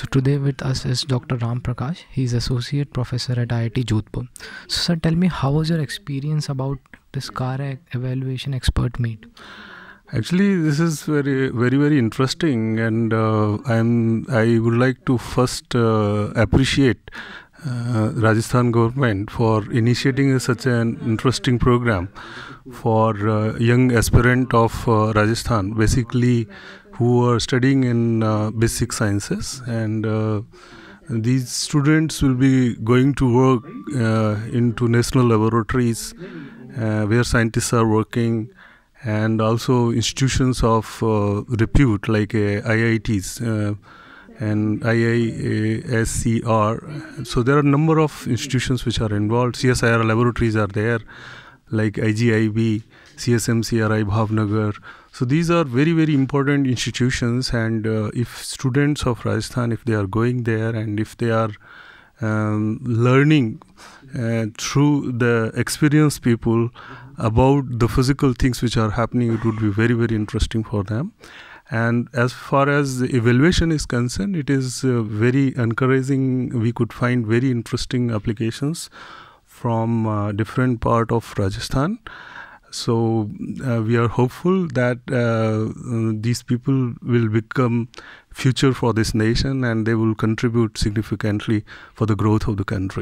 So today with us is Dr. Ram Prakash. He is associate professor at IIT Jodhpur. So sir, tell me how was your experience about this car evaluation expert meet? Actually, this is very, very, very interesting, and uh, I'm. I would like to first uh, appreciate uh, Rajasthan government for initiating such an interesting program for uh, young aspirant of uh, Rajasthan, basically who are studying in uh, basic sciences, and uh, these students will be going to work uh, into national laboratories where scientists are working. And also institutions of repute like IITs, and IISCR. So there are a number of institutions which are involved. CSIR laboratories are there, like IGIB, CSMCRI Bhavnagar. So these are very, very important institutions. And uh, if students of Rajasthan, if they are going there and if they are um, learning uh, through the experienced people about the physical things which are happening, it would be very, very interesting for them. And as far as the evaluation is concerned, it is uh, very encouraging. We could find very interesting applications from uh, different part of Rajasthan. So uh, we are hopeful that uh, uh, these people will become future for this nation and they will contribute significantly for the growth of the country.